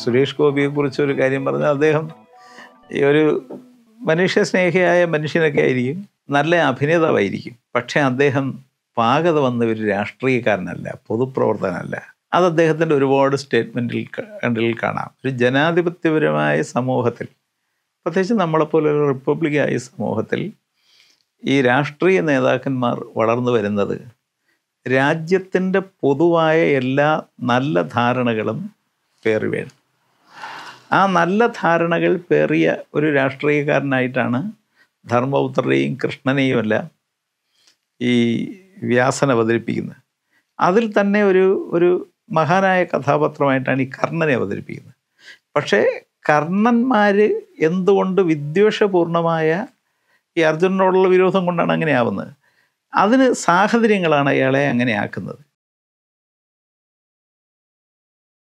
സുരേഷ് ഗോപിയെ ഒരു കാര്യം പറഞ്ഞാൽ അദ്ദേഹം ഈ ഒരു മനുഷ്യ സ്നേഹിയായ മനുഷ്യനൊക്കെ ആയിരിക്കും നല്ല അഭിനേതാവായിരിക്കും പക്ഷേ അദ്ദേഹം പാകത വന്ന ഒരു രാഷ്ട്രീയക്കാരനല്ല പൊതുപ്രവർത്തനല്ല അത് അദ്ദേഹത്തിൻ്റെ ഒരുപാട് സ്റ്റേറ്റ്മെൻറ്റിൽ കണ്ടിൽ കാണാം ഒരു ജനാധിപത്യപരമായ സമൂഹത്തിൽ പ്രത്യേകിച്ച് നമ്മളെപ്പോലൊരു റിപ്പബ്ലിക്കായ സമൂഹത്തിൽ ഈ രാഷ്ട്രീയ നേതാക്കന്മാർ വളർന്നു വരുന്നത് രാജ്യത്തിൻ്റെ പൊതുവായ എല്ലാ നല്ല ധാരണകളും കയറി വേണം ആ നല്ല ധാരണകൾ പേറിയ ഒരു രാഷ്ട്രീയക്കാരനായിട്ടാണ് ധർമ്മപുത്രരെയും കൃഷ്ണനെയും അല്ല ഈ വ്യാസൻ അവതരിപ്പിക്കുന്നത് അതിൽ തന്നെ ഒരു ഒരു മഹാനായ കഥാപാത്രമായിട്ടാണ് ഈ കർണനെ അവതരിപ്പിക്കുന്നത് പക്ഷേ കർണന്മാർ എന്തുകൊണ്ട് വിദ്വേഷപൂർണമായ ഈ അർജുനനോടുള്ള വിരോധം കൊണ്ടാണ് അങ്ങനെ ആവുന്നത് അതിന് സാഹചര്യങ്ങളാണ് അയാളെ അങ്ങനെ ആക്കുന്നത്